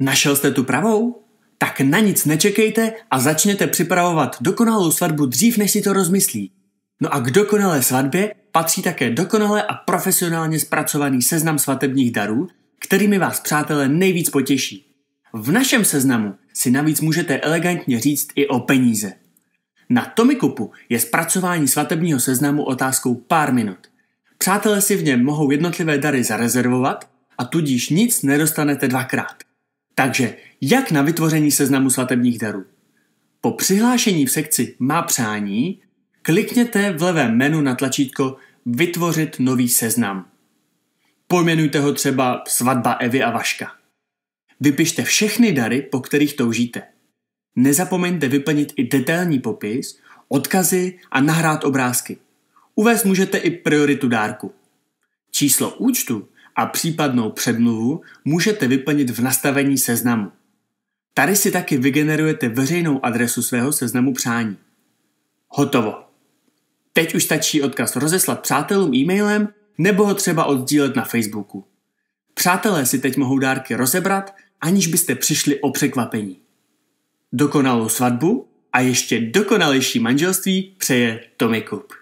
Našel jste tu pravou? Tak na nic nečekejte a začněte připravovat dokonalou svatbu dřív, než si to rozmyslí. No a k dokonalé svatbě patří také dokonale a profesionálně zpracovaný seznam svatebních darů, kterými vás přátelé nejvíc potěší. V našem seznamu si navíc můžete elegantně říct i o peníze. Na Tomikupu je zpracování svatebního seznamu otázkou pár minut. Přátelé si v něm mohou jednotlivé dary zarezervovat a tudíž nic nedostanete dvakrát. Takže jak na vytvoření seznamu svatebních darů? Po přihlášení v sekci Má přání klikněte v levém menu na tlačítko Vytvořit nový seznam. Pojmenujte ho třeba Svatba Evy a Vaška. Vypište všechny dary, po kterých toužíte. Nezapomeňte vyplnit i detailní popis, odkazy a nahrát obrázky. Uvést můžete i prioritu dárku. Číslo účtu a případnou předmluvu můžete vyplnit v nastavení seznamu. Tady si taky vygenerujete veřejnou adresu svého seznamu přání. Hotovo. Teď už stačí odkaz rozeslat přátelům e-mailem nebo ho třeba oddílet na Facebooku. Přátelé si teď mohou dárky rozebrat, aniž byste přišli o překvapení. Dokonalou svatbu a ještě dokonalejší manželství přeje Tomi Kup.